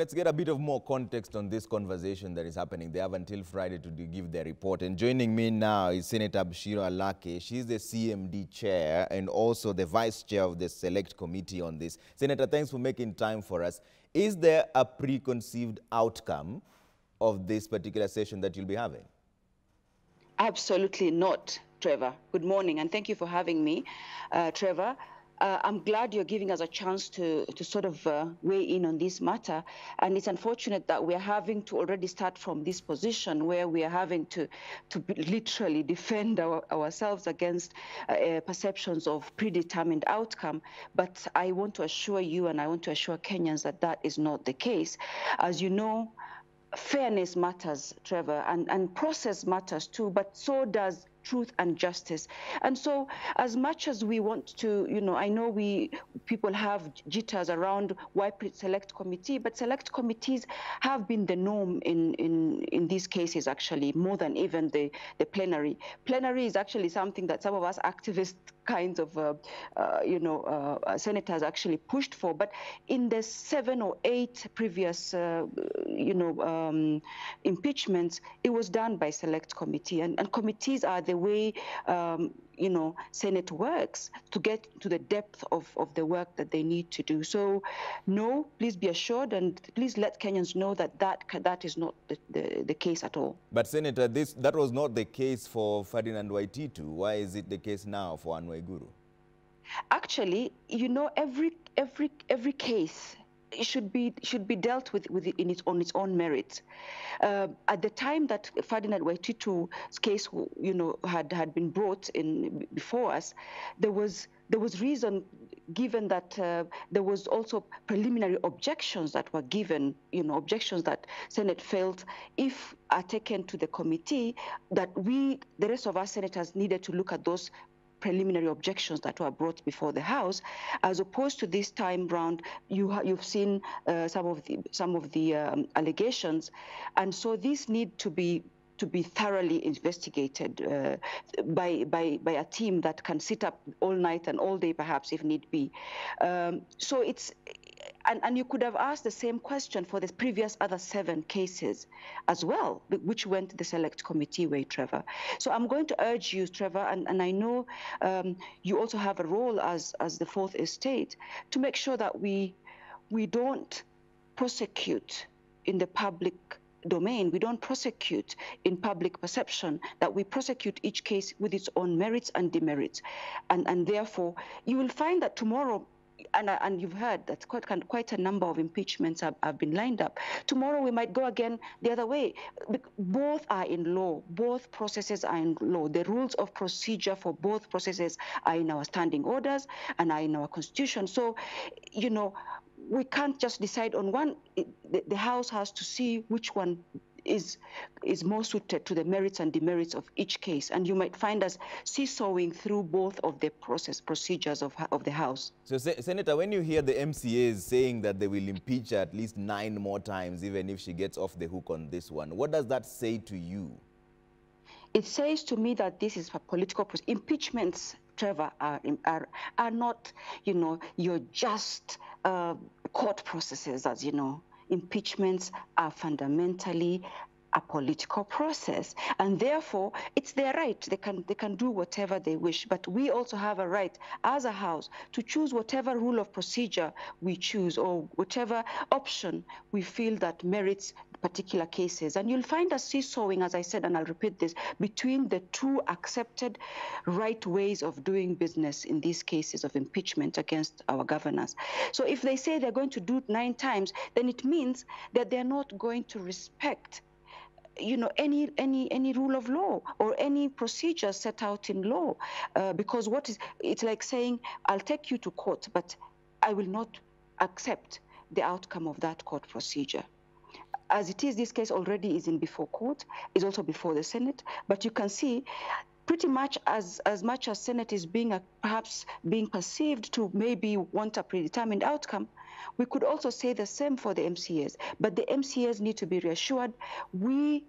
Let's get a bit of more context on this conversation that is happening. They have until Friday to give their report. And joining me now is Senator Bashiro Alake. She's the CMD chair and also the vice chair of the select committee on this. Senator, thanks for making time for us. Is there a preconceived outcome of this particular session that you'll be having? Absolutely not. Trevor. Good morning, and thank you for having me, uh, Trevor uh, I'm glad you're giving us a chance to, to sort of uh, weigh in on this matter. And it's unfortunate that we're having to already start from this position where we are having to, to literally defend our, ourselves against uh, uh, perceptions of predetermined outcome. But I want to assure you and I want to assure Kenyans that that is not the case. As you know, fairness matters, Trevor, and, and process matters too, but so does truth and justice. And so, as much as we want to, you know, I know we people have jitters around why select committee, but select committees have been the norm in in in these cases actually more than even the the plenary. Plenary is actually something that some of us activist kinds of uh, uh, you know uh, senators actually pushed for. But in the seven or eight previous uh, you know um, impeachments, it was done by select committee, and, and committees are the way um, you know Senate works to get to the depth of, of the work that they need to do. So, no, please be assured and please let Kenyans know that that that is not the, the, the case at all. But Senator, this that was not the case for Ferdinand Waititu. Why is it the case now for Guru? Actually, you know, every every every case should be should be dealt with, with in its on its own merits. Uh, at the time that Ferdinand Waititu's case, you know, had had been brought in before us, there was there was reason given that uh, there was also preliminary objections that were given, you know, objections that Senate felt if are taken to the committee, that we, the rest of our senators, needed to look at those preliminary objections that were brought before the House, as opposed to this time round, you have seen uh, some of the some of the um, allegations, and so these need to be to be thoroughly investigated uh, by, by, by a team that can sit up all night and all day, perhaps, if need be. Um, so it's and, and you could have asked the same question for the previous other seven cases as well, which went the select committee way, Trevor. So I'm going to urge you, Trevor, and, and I know um, you also have a role as, as the fourth estate, to make sure that we, we don't prosecute in the public domain. We don't prosecute in public perception, that we prosecute each case with its own merits and demerits. And, and therefore, you will find that tomorrow and, uh, and you've heard that quite, quite a number of impeachments have, have been lined up. Tomorrow we might go again the other way. Both are in law. Both processes are in law. The rules of procedure for both processes are in our standing orders and are in our constitution. So, you know, we can't just decide on one. The House has to see which one is is more suited to the merits and demerits of each case. And you might find us seesawing through both of the process procedures of, of the House. So, Senator, when you hear the MCAs saying that they will impeach her at least nine more times, even if she gets off the hook on this one, what does that say to you? It says to me that this is for political impeachments. Trevor, are, are are not, you know, your just uh, court processes, as you know impeachments are fundamentally a political process and therefore it's their right they can they can do whatever they wish but we also have a right as a house to choose whatever rule of procedure we choose or whatever option we feel that merits particular cases and you'll find a seesawing as i said and i'll repeat this between the two accepted right ways of doing business in these cases of impeachment against our governors so if they say they're going to do it nine times then it means that they're not going to respect you know any any any rule of law or any procedure set out in law uh, because what is it's like saying i'll take you to court but i will not accept the outcome of that court procedure as it is this case already is in before court is also before the senate but you can see pretty much as, as much as Senate is being a, uh, perhaps being perceived to maybe want a predetermined outcome, we could also say the same for the MCAs. But the MCAs need to be reassured. We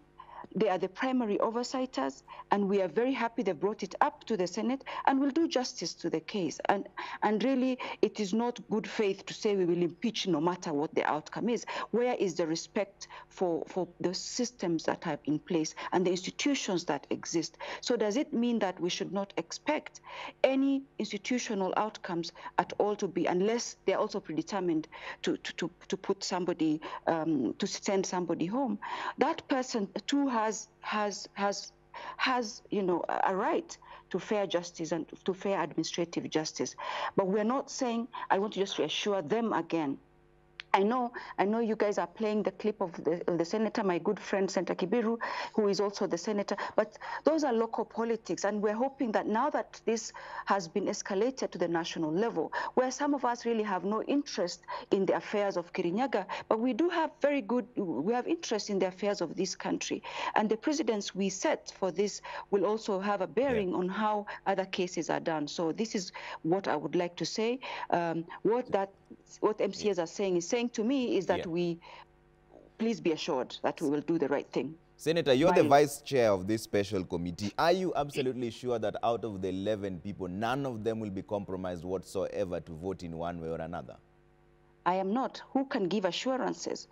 they are the primary oversighters, and we are very happy they brought it up to the Senate and will do justice to the case. And, and really, it is not good faith to say we will impeach no matter what the outcome is. Where is the respect for, for the systems that are in place and the institutions that exist? So, does it mean that we should not expect any institutional outcomes at all to be, unless they're also predetermined to, to, to, to put somebody, um, to send somebody home? That person, too, has has has has you know a right to fair justice and to fair administrative justice but we're not saying i want to just reassure them again I know, I know you guys are playing the clip of the, of the senator, my good friend Senator Kibiru, who is also the senator. But those are local politics, and we're hoping that now that this has been escalated to the national level, where some of us really have no interest in the affairs of Kirinyaga, but we do have very good, we have interest in the affairs of this country, and the precedents we set for this will also have a bearing yeah. on how other cases are done. So this is what I would like to say. Um, what that what MCAs are saying is saying to me is that yeah. we please be assured that we will do the right thing. Senator, you're the vice chair of this special committee. Are you absolutely sure that out of the 11 people, none of them will be compromised whatsoever to vote in one way or another? I am not. Who can give assurances?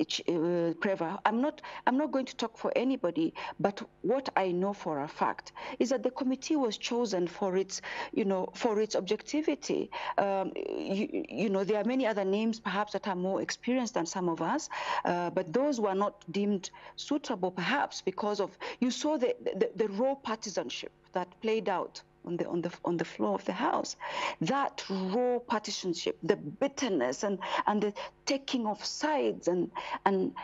Uh, Preva, I'm not. I'm not going to talk for anybody. But what I know for a fact is that the committee was chosen for its, you know, for its objectivity. Um, you, you, know, there are many other names perhaps that are more experienced than some of us, uh, but those were not deemed suitable perhaps because of you saw the the, the raw partisanship that played out on the on the on the floor of the house that raw partitionship the bitterness and and the taking of sides and and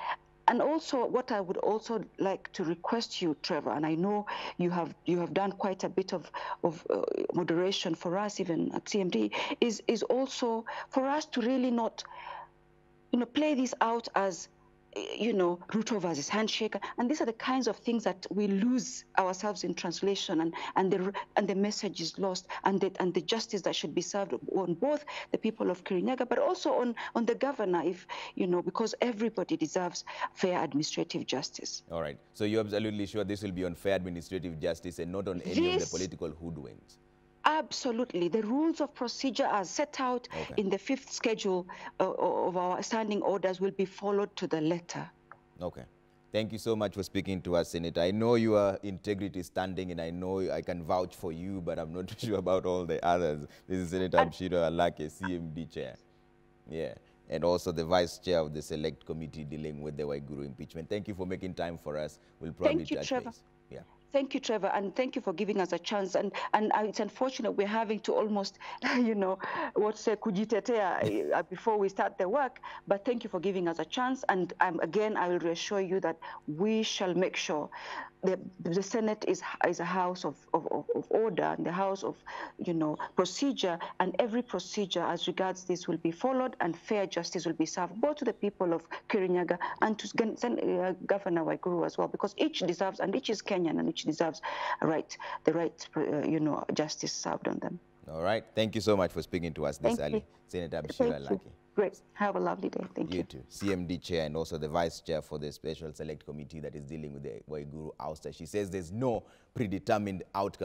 and also what i would also like to request you trevor and i know you have you have done quite a bit of of uh, moderation for us even at cmd is is also for us to really not you know play this out as you know, over his handshake. And these are the kinds of things that we lose ourselves in translation and, and the and the message is lost and the, and the justice that should be served on both the people of Kirinyaga, but also on, on the governor if, you know, because everybody deserves fair administrative justice. All right. So you're absolutely sure this will be on fair administrative justice and not on any this, of the political hoodwinks. Absolutely. The rules of procedure as set out okay. in the fifth schedule uh, of our standing orders will be followed to the letter. Okay. Thank you so much for speaking to us, Senator. I know your integrity standing, and I know I can vouch for you, but I'm not sure about all the others. This is Senator Abshiro Alake, CMD chair. Yeah. And also the vice chair of the select committee dealing with the Waiguru impeachment. Thank you for making time for us. We'll probably Thank you, touch Trevor. Base. Thank you, Trevor, and thank you for giving us a chance. And and it's unfortunate we're having to almost, you know, what's uh, kujitetea before we start the work. But thank you for giving us a chance. And um, again, I will reassure you that we shall make sure the, the Senate is is a house of, of, of order and the house of, you know, procedure. And every procedure as regards this will be followed, and fair justice will be served both to the people of Kirinyaga and to uh, Governor Waiguru as well, because each deserves and each is Kenyan and each which deserves right, the right, uh, you know, justice served on them. All right. Thank you so much for speaking to us this Thank early, you. Senator Bashira Laki. Great. Have a lovely day. Thank you. You too. CMD chair and also the vice chair for the special select committee that is dealing with the Waiguru ouster. She says there's no predetermined outcome.